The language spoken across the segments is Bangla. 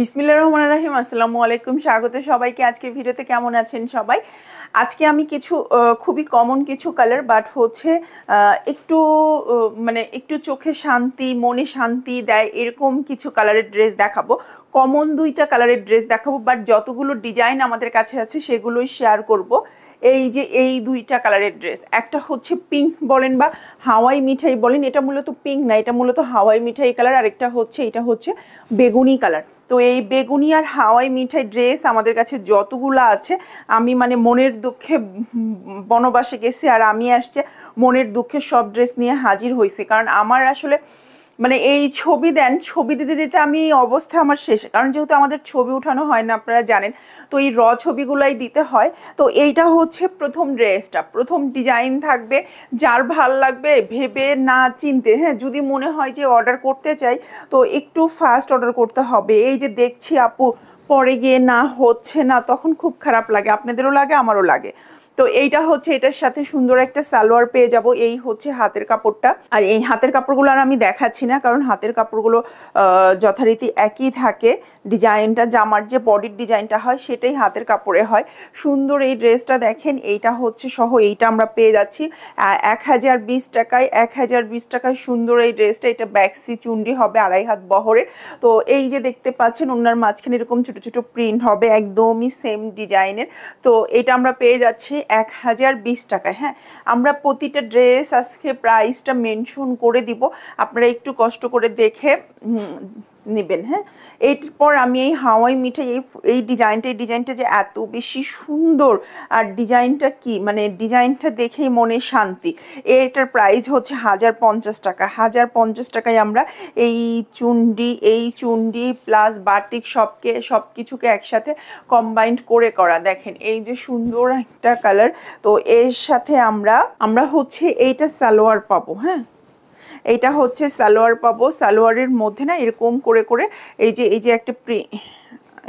বিসমিল্লা রহমান রাহিম আসসালামু আলাইকুম স্বাগত সবাইকে আজকের ভিডিওতে কেমন আছেন সবাই আজকে আমি কিছু খুবই কমন কিছু কালার বাট হচ্ছে একটু মানে একটু চোখে শান্তি মনে শান্তি দেয় এরকম কিছু কালারের ড্রেস দেখাবো কমন দুইটা কালারের ড্রেস দেখাবো বাট যতগুলো ডিজাইন আমাদের কাছে আছে সেগুলোই শেয়ার করব এই যে এই দুইটা কালারের ড্রেস একটা হচ্ছে পিঙ্ক বলেন বা হাওয়াই মিঠাই বলেন এটা মূলত পিঙ্ক না এটা মূলত হাওয়াই মিঠাই কালার আরেকটা হচ্ছে এটা হচ্ছে বেগুনি কালার তো এই বেগুনি আর হাওয়াই মিঠাই ড্রেস আমাদের কাছে যতগুলো আছে আমি মানে মনের দুঃখে বনবাসে গেছি আর আমি আসছে মনের দুঃখে সব ড্রেস নিয়ে হাজির হয়েছে কারণ আমার আসলে মানে এই ছবি দেন ছবি দিতে দিতে আমি অবস্থা আমার শেষ কারণ যেহেতু আমাদের ছবি উঠানো হয় না আপনারা জানেন তো এই র ছবিগুলাই দিতে হয় তো এইটা হচ্ছে প্রথম ড্রেসটা প্রথম ডিজাইন থাকবে যার ভাল লাগবে ভেবে না চিনতে হ্যাঁ যদি মনে হয় যে অর্ডার করতে চাই তো একটু ফাস্ট অর্ডার করতে হবে এই যে দেখছি আপু পরে গিয়ে না হচ্ছে না তখন খুব খারাপ লাগে আপনাদেরও লাগে আমারও লাগে তো এইটা হচ্ছে এটার সাথে সুন্দর একটা সালোয়ার পেয়ে যাব এই হচ্ছে হাতের কাপড়টা আর এই হাতের কাপড়গুলো আর আমি দেখাচ্ছি না কারণ হাতের কাপড়গুলো যথারীতি একই থাকে ডিজাইনটা জামার যে বডির ডিজাইনটা হয় সেটাই হাতের কাপড়ে হয় সুন্দর এই ড্রেসটা দেখেন এইটা হচ্ছে সহ এইটা আমরা পেয়ে যাচ্ছি এক হাজার বিশ টাকায় এক হাজার বিশ টাকায় সুন্দর এই ড্রেসটা এটা ব্যাক্সি চুন্ডি হবে আড়াই হাত বহরের তো এই যে দেখতে পাচ্ছেন ওনার মাঝখানে এরকম ছোটো ছোটো প্রিন্ট হবে একদমই সেম ডিজাইনের তো এটা আমরা পেয়ে যাচ্ছি এক হাজার বিশ টাকায় হ্যাঁ আমরা প্রতিটা ড্রেস আজকে প্রাইসটা মেনশন করে দিব আপনারা একটু কষ্ট করে দেখে নেবেন হ্যাঁ এরপর আমি এই হাওয়াই মিঠাই এই এই ডিজাইনটা এই ডিজাইনটা যে এত বেশি সুন্দর আর ডিজাইনটা কি মানে ডিজাইনটা দেখেই মনে শান্তি এটার প্রাইস হচ্ছে হাজার পঞ্চাশ টাকা হাজার পঞ্চাশ টাকায় আমরা এই চুন্ডি এই চুন্ডি প্লাস বাটিক সবকে সব কিছুকে একসাথে কম্বাইন্ড করে করা দেখেন এই যে সুন্দর একটা কালার তো এর সাথে আমরা আমরা হচ্ছে এইটা সালোয়ার পাবো হ্যাঁ এইটা হচ্ছে সালোয়ার পাবো সালোয়ারের মধ্যে না এরকম করে করে এই যে এই যে একটা প্রি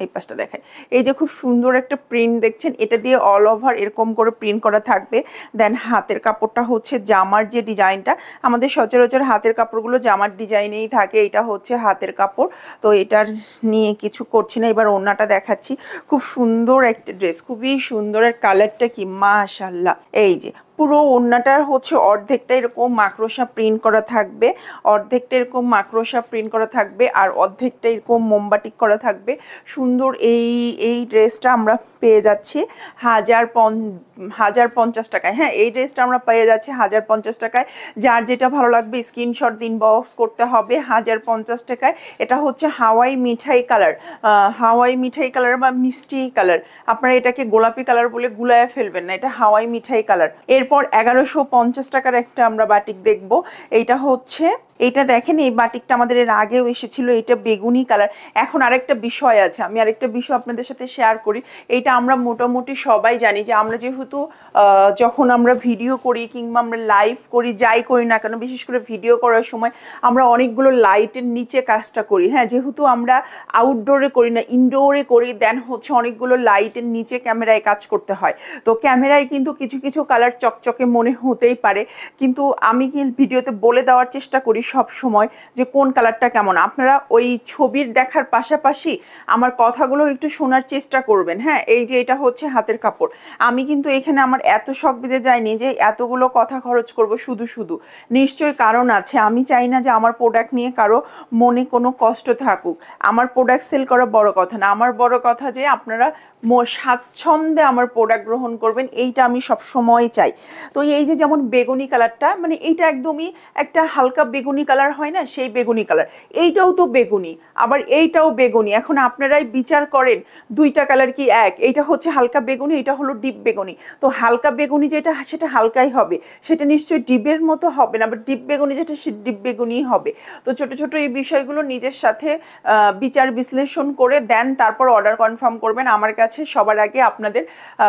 এই পাশটা দেখায় এই যে খুব সুন্দর একটা প্রিন্ট দেখছেন এটা দিয়ে অল ওভার এরকম করে প্রিন্ট করা থাকবে দেন হাতের কাপড়টা হচ্ছে জামার যে ডিজাইনটা আমাদের সচরাচর হাতের কাপড়গুলো জামার ডিজাইনেই থাকে এটা হচ্ছে হাতের কাপড় তো এটার নিয়ে কিছু করছি না এবার ওনাটা দেখাচ্ছি খুব সুন্দর একটা ড্রেস খুবই সুন্দরের কালারটা কি মাশাল্লাহ এই যে পুরো ওড়নাটার হচ্ছে অর্ধেকটা এরকম মাকড়সা প্রিন্ট করা থাকবে অর্ধেকটা এরকম মাকড়সা প্রিন্ট করা থাকবে আর অর্ধেকটা এরকম মোমবাটিক করা থাকবে সুন্দর এই এই ড্রেসটা আমরা পেয়ে যাচ্ছি হাজার পন হাজার পঞ্চাশ টাকায় হ্যাঁ এই ড্রেসটা আমরা পেয়ে যাচ্ছি হাজার পঞ্চাশ টাকায় যার যেটা ভালো লাগবে স্ক্রিনশট দিন বক্স করতে হবে হাজার পঞ্চাশ টাকায় এটা হচ্ছে হাওয়াই মিঠাই কালার হাওয়াই মিঠাই কালার বা মিষ্টি কালার আপনারা এটাকে গোলাপি কালার বলে গুলায় ফেলবেন না এটা হাওয়াই মিঠাই কালার এরপর এগারোশো পঞ্চাশ টাকার একটা আমরা বাটিক দেখব এইটা হচ্ছে এইটা দেখেন এই বাটিকটা আমাদের এর আগেও এসেছিল এটা বেগুনি কালার এখন আরেকটা বিষয় আছে আমি আরেকটা বিষয় আপনাদের সাথে শেয়ার করি এটা আমরা মোটামুটি সবাই জানি যে আমরা যেহেতু যখন আমরা ভিডিও করি কিংবা আমরা লাইভ করি যাই করি না কেন বিশেষ করে ভিডিও করার সময় আমরা অনেকগুলো লাইটের নিচে কাজটা করি হ্যাঁ যেহেতু আমরা আউটডোরে করি না ইনডোরে করি দেন হচ্ছে অনেকগুলো লাইটের নিচে ক্যামেরায় কাজ করতে হয় তো ক্যামেরায় কিন্তু কিছু কিছু কালার চকচকে মনে হতেই পারে কিন্তু আমি ভিডিওতে বলে দেওয়ার চেষ্টা করি সব সময় যে কোন কালারটা কেমন আপনারা ওই ছবির দেখার পাশাপাশি আমার কথাগুলো একটু শোনার চেষ্টা করবেন হ্যাঁ এই যে এটা হচ্ছে হাতের কাপড় আমি কিন্তু এখানে আমার এত শখ বেঁধে যায়নি যে এতগুলো কথা খরচ করব শুধু শুধু নিশ্চয়ই কারণ আছে আমি চাই না যে আমার প্রোডাক্ট নিয়ে কারো মনে কোনো কষ্ট থাকুক আমার প্রোডাক্ট সেল করা বড় কথা না আমার বড় কথা যে আপনারা স্বাচ্ছন্দে আমার প্রোডাক্ট গ্রহণ করবেন এইটা আমি সব সময় চাই তো এই যে যেমন বেগুনি কালারটা মানে এইটা একদমই একটা হালকা বেগুনি কালার হয় না সেই বেগুনি কালার এইটাও তো বেগুনি আবার এইটাও বেগুনি এখন আপনারাই বিচার করেন দুইটা কালার কি এক এইটা হচ্ছে হালকা বেগুনি এটা হলো ডিপ বেগুনি তো হালকা বেগুনি যেটা সেটা হালকাই হবে সেটা নিশ্চয়ই ডিপের মতো হবে না আবার ডিপ বেগুনি যেটা সে ডিপ বেগুনিই হবে তো ছোট ছোট এই বিষয়গুলো নিজের সাথে বিচার বিশ্লেষণ করে দেন তারপর অর্ডার কনফার্ম করবেন আমার কাছে কাছে সবার আগে আপনাদের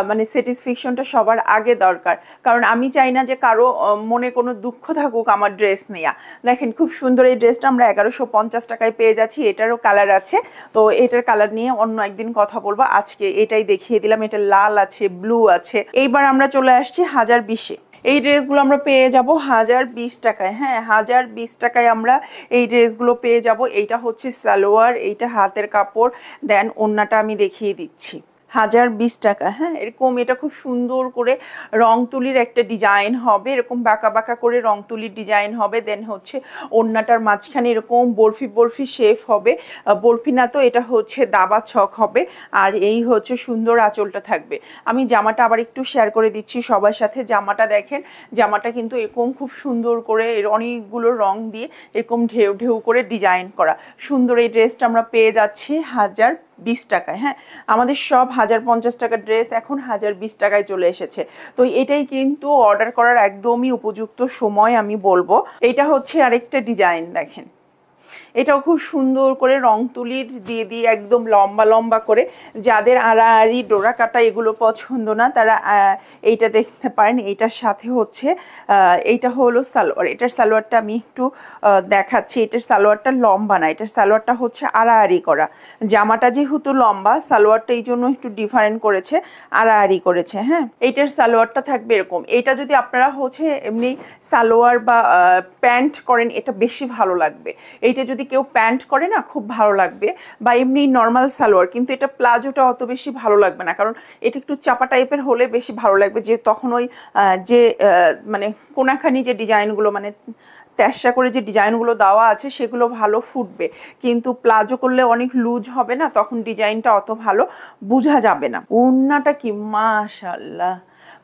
মানে স্যাটিসফ্যাকশনটা সবার আগে দরকার কারণ আমি চাই না যে কারো মনে কোনো দুঃখ থাকুক আমার ড্রেস নেয়া দেখেন খুব সুন্দর এই ড্রেসটা আমরা এগারোশো পঞ্চাশ টাকায় পেয়ে যাচ্ছি এটারও কালার আছে তো এটার কালার নিয়ে অন্য একদিন কথা বলবো আজকে এটাই দেখিয়ে দিলাম এটা লাল আছে ব্লু আছে এইবার আমরা চলে আসছি হাজার বিশে এই ড্রেসগুলো আমরা পেয়ে যাব হাজার বিশ টাকায় হ্যাঁ হাজার বিশ টাকায় আমরা এই ড্রেসগুলো পেয়ে যাব এইটা হচ্ছে সালোয়ার এইটা হাতের কাপড় দেন অন্যটা আমি দেখিয়ে দিচ্ছি হাজার বিশ টাকা হ্যাঁ এরকম এটা খুব সুন্দর করে রং তুলির একটা ডিজাইন হবে এরকম বাঁকা বাঁকা করে রং তুলির ডিজাইন হবে দেন হচ্ছে ওড়নাটার মাঝখানে এরকম বরফি বরফি শেফ হবে বরফি না তো এটা হচ্ছে দাবা ছক হবে আর এই হচ্ছে সুন্দর আঁচলটা থাকবে আমি জামাটা আবার একটু শেয়ার করে দিচ্ছি সবার সাথে জামাটা দেখেন জামাটা কিন্তু এরকম খুব সুন্দর করে এর অনেকগুলো রং দিয়ে এরকম ঢেউ ঢেউ করে ডিজাইন করা সুন্দর এই ড্রেসটা আমরা পেয়ে যাচ্ছি হাজার বিশ টাকায় হ্যাঁ আমাদের সব হাজার পঞ্চাশ টাকার ড্রেস এখন হাজার বিশ টাকায় চলে এসেছে তো এটাই কিন্তু অর্ডার করার একদমই উপযুক্ত সময় আমি বলবো এটা হচ্ছে আরেকটা ডিজাইন দেখেন এটাও খুব সুন্দর করে রং তুলির দিয়ে দিয়ে একদম লম্বা লম্বা করে যাদের আড়াআড়ি ডোরা কাটা এগুলো পছন্দ না তারা এইটা দেখতে পারেন এইটার সাথে হচ্ছে এইটা হলো সালোয়ার এটার সালোয়ারটা আমি একটু দেখাচ্ছি এটার সালোয়ারটা লম্বা না এটার সালোয়ারটা হচ্ছে আড়াআড়ি করা জামাটা যেহেতু লম্বা সালোয়ারটা এই জন্য একটু ডিফারেন্ট করেছে আড়াআড়ি করেছে হ্যাঁ এইটার সালোয়ারটা থাকবে এরকম এটা যদি আপনারা হচ্ছে এমনি সালোয়ার বা প্যান্ট করেন এটা বেশি ভালো লাগবে এইটা এটা যদি কেউ প্যান্ট করে না খুব ভালো লাগবে বা এমনি নর্মাল সালোয়ার কিন্তু এটা প্লাজোটা অত বেশি ভালো লাগবে না কারণ এটা একটু চাপা টাইপের হলে বেশি ভালো লাগবে যে তখন ওই যে মানে কোনাখানি যে ডিজাইনগুলো মানে ত্যাসা করে যে ডিজাইনগুলো দেওয়া আছে সেগুলো ভালো ফুটবে কিন্তু প্লাজো করলে অনেক লুজ হবে না তখন ডিজাইনটা অত ভালো বোঝা যাবে না ওড়নাটা কি মাশাল্লাহ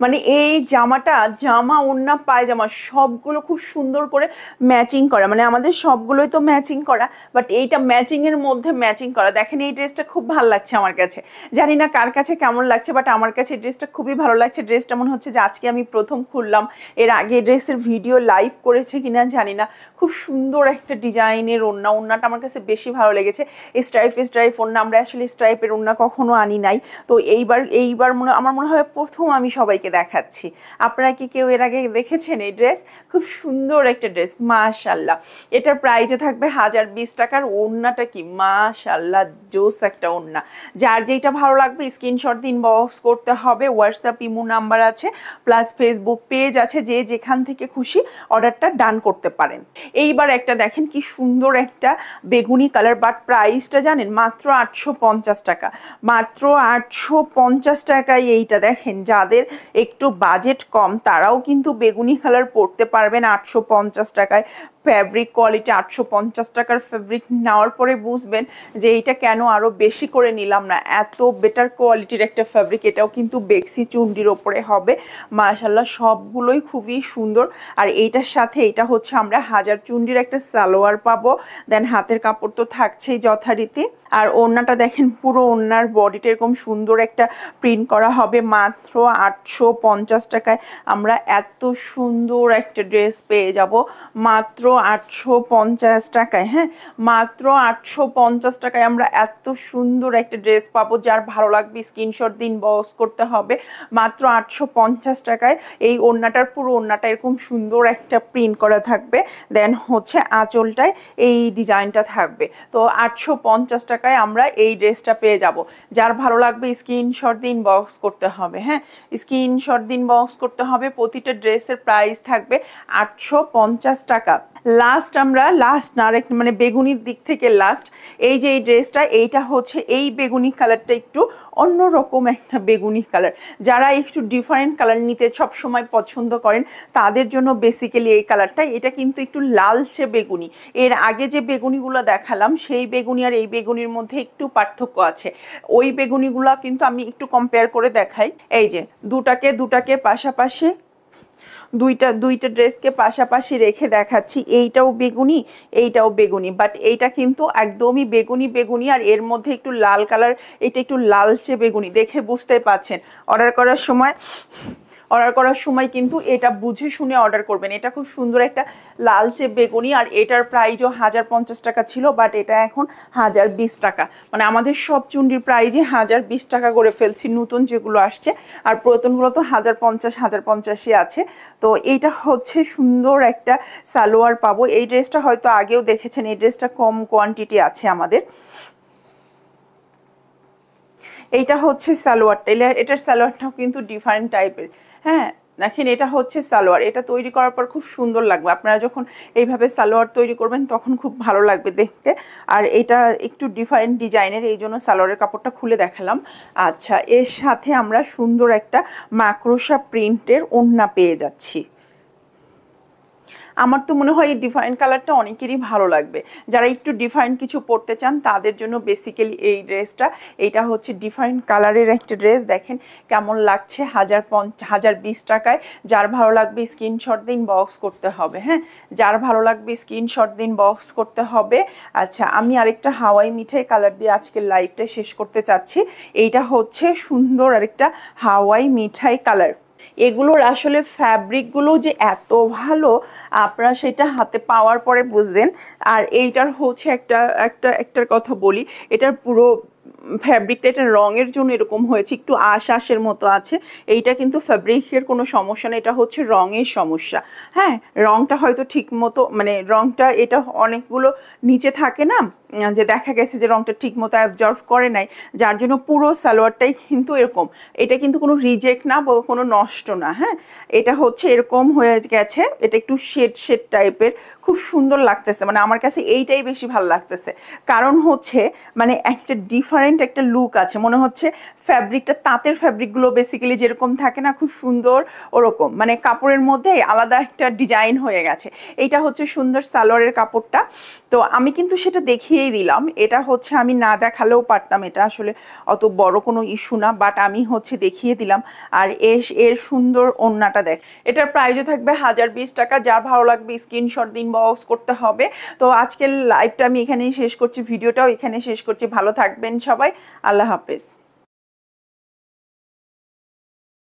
মানে এই জামাটা জামা ওন্না পায়জামা সবগুলো খুব সুন্দর করে ম্যাচিং করা মানে আমাদের সবগুলোই তো ম্যাচিং করা বাট এইটা ম্যাচিংয়ের মধ্যে ম্যাচিং করা দেখেন এই ড্রেসটা খুব ভালো লাগছে আমার কাছে জানি না কার কাছে কেমন লাগছে বাট আমার কাছে এই ড্রেসটা খুবই ভালো লাগছে ড্রেসটা মনে হচ্ছে যে আজকে আমি প্রথম খুললাম এর আগে ড্রেসের ভিডিও লাইভ করেছে কিনা জানি না খুব সুন্দর একটা ডিজাইনের ওন্না ওন্নাটা আমার কাছে বেশি ভালো লেগেছে স্ট্রাইপ স্ট্রাইপ ওন্না আমরা আসলে স্ট্রাইপের ওন্না কখনো আনি নাই তো এইবার এইবার মনে আমার মনে হয় প্রথম আমি সবাইকে আপনাদেরকে দেখাচ্ছি আপনারা কি কেউ এর আগে দেখেছেন এই ড্রেস খুব সুন্দর একটা ড্রেস মাশাল্লাহ এটার প্রাইজও থাকবে হাজার বিশ টাকার ওড়নাটা কি মাশাল্লাহ জোস একটা ওড়না যার যেটা ভালো লাগবে স্ক্রিনশট দিন বক্স করতে হবে হোয়াটসঅ্যাপ ইমো নাম্বার আছে প্লাস ফেসবুক পেজ আছে যে যেখান থেকে খুশি অর্ডারটা ডান করতে পারেন এইবার একটা দেখেন কি সুন্দর একটা বেগুনি কালার বাট প্রাইসটা জানেন মাত্র আটশো টাকা মাত্র আটশো টাকায় এইটা দেখেন যাদের একটু বাজেট কম তারাও কিন্তু বেগুনি কালার পড়তে পারবেন আটশো পঞ্চাশ টাকায় ফ্যাব্রিক কোয়ালিটি আটশো পঞ্চাশ টাকার ফ্যাব্রিক নেওয়ার পরে বুঝবেন যে এইটা কেন আরও বেশি করে নিলাম না এত বেটার কোয়ালিটির একটা ফ্যাব্রিক এটাও কিন্তু বেক্সি চুন্ডির ওপরে হবে মাশাল্লাহ সবগুলোই খুবই সুন্দর আর এইটার সাথে এটা হচ্ছে আমরা হাজার চুন্ডির একটা সালোয়ার পাবো দেন হাতের কাপড় তো থাকছেই যথারীতি আর ওড়নাটা দেখেন পুরো ওড়নার বডিটা এরকম সুন্দর একটা প্রিন্ট করা হবে মাত্র আটশো টাকায় আমরা এত সুন্দর একটা ড্রেস পেয়ে যাব মাত্র আটশো পঞ্চাশ টাকায় হ্যাঁ মাত্র আটশো পঞ্চাশ টাকায় আমরা এত সুন্দর একটা ড্রেস পাবো যার ভালো লাগবে স্ক্রিনশট দিন বস করতে হবে মাত্র আটশো পঞ্চাশ টাকায় এই ওড়নাটার পুরো ওড়নাটা এরকম সুন্দর একটা প্রিন্ট করা থাকবে দেন হচ্ছে আঁচলটায় এই ডিজাইনটা থাকবে তো আটশো পঞ্চাশ টাকায় আমরা এই ড্রেসটা পেয়ে যাব যার ভালো লাগবে স্ক্রিনশট দিন বক্স করতে হবে হ্যাঁ স্ক্রিনশট দিন বক্স করতে হবে প্রতিটা ড্রেসের প্রাইস থাকবে আটশো টাকা লাস্ট আমরা লাস্ট না রেখে মানে বেগুনির দিক থেকে লাস্ট এই যে এই ড্রেসটা এইটা হচ্ছে এই বেগুনি কালারটা একটু অন্য রকম একটা বেগুনি কালার যারা একটু ডিফারেন্ট কালার নিতে সব সময় পছন্দ করেন তাদের জন্য বেসিক্যালি এই কালারটা এটা কিন্তু একটু লালচে বেগুনি এর আগে যে বেগুনিগুলো দেখালাম সেই বেগুনি আর এই বেগুনির মধ্যে একটু পার্থক্য আছে ওই বেগুনিগুলো কিন্তু আমি একটু কম্পেয়ার করে দেখাই এই যে দুটাকে দুটাকে পাশাপাশি দুইটা দুইটা ড্রেসকে পাশাপাশি রেখে দেখাচ্ছি এইটাও বেগুনি এইটাও বেগুনি বাট এইটা কিন্তু একদমই বেগুনি বেগুনি আর এর মধ্যে একটু লাল কালার এটা একটু লালচে বেগুনি দেখে বুঝতে পাচ্ছেন অর্ডার করার সময় অর্ডার করার সময় কিন্তু এটা বুঝে শুনে অর্ডার করবেন এটা খুব সুন্দর একটা লালচে বেগুনি আর এটার প্রাইজও হাজার পঞ্চাশ টাকা ছিল বাট এটা এখন হাজার বিশ টাকা মানে আমাদের সব চুন্ডির প্রাইজে হাজার বিশ টাকা করে ফেলছি নতুন যেগুলো আসছে আর পুরাতনগুলো তো হাজার পঞ্চাশ হাজার পঞ্চাশই আছে তো এইটা হচ্ছে সুন্দর একটা সালোয়ার পাবো এই ড্রেসটা হয়তো আগেও দেখেছেন এই ড্রেসটা কম কোয়ান্টিটি আছে আমাদের এইটা হচ্ছে সালোয়ারটা এটার সালোয়ারটাও কিন্তু ডিফারেন্ট টাইপের হ্যাঁ দেখেন এটা হচ্ছে সালোয়ার এটা তৈরি করার পর খুব সুন্দর লাগবে আপনারা যখন এইভাবে সালোয়ার তৈরি করবেন তখন খুব ভালো লাগবে দেখতে আর এটা একটু ডিফারেন্ট ডিজাইনের এই জন্য সালোয়ারের কাপড়টা খুলে দেখালাম আচ্ছা এর সাথে আমরা সুন্দর একটা মাকড়সা প্রিন্টের ওন্না পেয়ে যাচ্ছি আমার তো মনে হয় এই ডিফারেন্ট কালারটা অনেকেরই ভালো লাগবে যারা একটু ডিফারেন্ট কিছু পরতে চান তাদের জন্য বেসিক্যালি এই ড্রেসটা এইটা হচ্ছে ডিফারেন্ট কালারের একটা ড্রেস দেখেন কেমন লাগছে হাজার হাজার বিশ টাকায় যার ভালো লাগবে স্ক্রিনশট দিন বক্স করতে হবে হ্যাঁ যার ভালো লাগবে স্ক্রিনশট দিন বক্স করতে হবে আচ্ছা আমি আরেকটা হাওয়াই মিঠাই কালার দিয়ে আজকের লাইভটা শেষ করতে চাচ্ছি এইটা হচ্ছে সুন্দর আরেকটা হাওয়াই মিঠাই কালার এগুলোর আসলে ফ্যাব্রিকগুলো যে এত ভালো আপনারা সেটা হাতে পাওয়ার পরে বুঝবেন আর এইটার হচ্ছে একটা একটা একটার কথা বলি এটার পুরো ফ্যাব্রিকটা এটা রঙের জন্য এরকম হয়েছে একটু আশের মতো আছে এইটা কিন্তু ফ্যাব্রিকের কোনো সমস্যা না এটা হচ্ছে রঙের সমস্যা হ্যাঁ রঙটা হয়তো ঠিক মতো মানে রঙটা এটা অনেকগুলো নিচে থাকে না যে দেখা গেছে যে রঙটা ঠিক মতো অ্যাবজর্ভ করে নাই যার জন্য পুরো সালোয়ারটাই কিন্তু এরকম এটা কিন্তু কোনো রিজেক্ট না বা কোনো নষ্ট না হ্যাঁ এটা হচ্ছে এরকম হয়ে গেছে এটা একটু শেড শেড টাইপের খুব সুন্দর লাগতেছে মানে আমার কাছে এইটাই বেশি ভালো লাগতেছে কারণ হচ্ছে মানে একটা ডিফার ডিফারেন্ট একটা লুক আছে মনে হচ্ছে ফ্যাব্রিকটা তাঁতের ফ্যাব্রিকগুলো বেসিক্যালি যেরকম থাকে না খুব সুন্দর ওরকম মানে কাপড়ের মধ্যে আলাদা একটা ডিজাইন হয়ে গেছে এইটা হচ্ছে সুন্দর সালোয়ারের কাপড়টা তো আমি কিন্তু সেটা দেখিয়েই দিলাম এটা হচ্ছে আমি না দেখালেও পারতাম এটা আসলে অত বড় কোনো ইস্যু না বাট আমি হচ্ছে দেখিয়ে দিলাম আর এর এর সুন্দর অন্যটা দেখ এটার প্রাইজও থাকবে হাজার বিশ টাকা যা ভালো লাগবে স্ক্রিনশট দিন বক্স করতে হবে তো আজকের লাইভটা আমি এখানেই শেষ করছি ভিডিওটাও এখানে শেষ করছি ভালো থাকবেন সবাই আল্লাহ হাফেজ